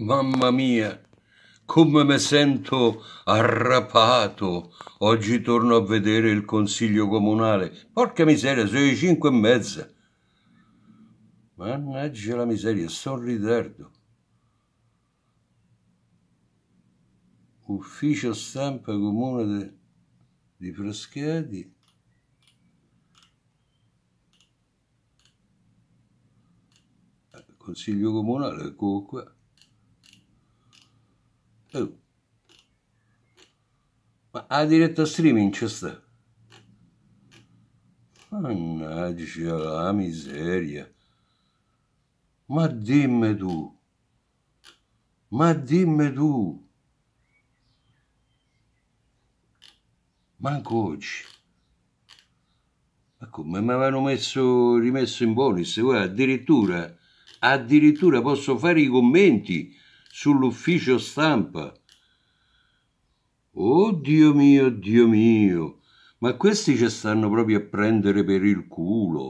Mamma mia, come me sento arrapato. Oggi torno a vedere il consiglio comunale. Porca miseria, sono le cinque e mezza. Mannaggia la miseria, sono in ritardo. Ufficio stampa comune de, di Frascati. Consiglio comunale, ecco qua. Oh. Ma ha diretta streaming c'è sta. Mannaggia la miseria. Ma dimmi tu. Ma dimmi tu. Manco oggi. Ma come mi avevano messo, rimesso in bonus? Guarda, addirittura, addirittura posso fare i commenti sull'ufficio stampa. Oh Dio mio, Dio mio, ma questi ci stanno proprio a prendere per il culo.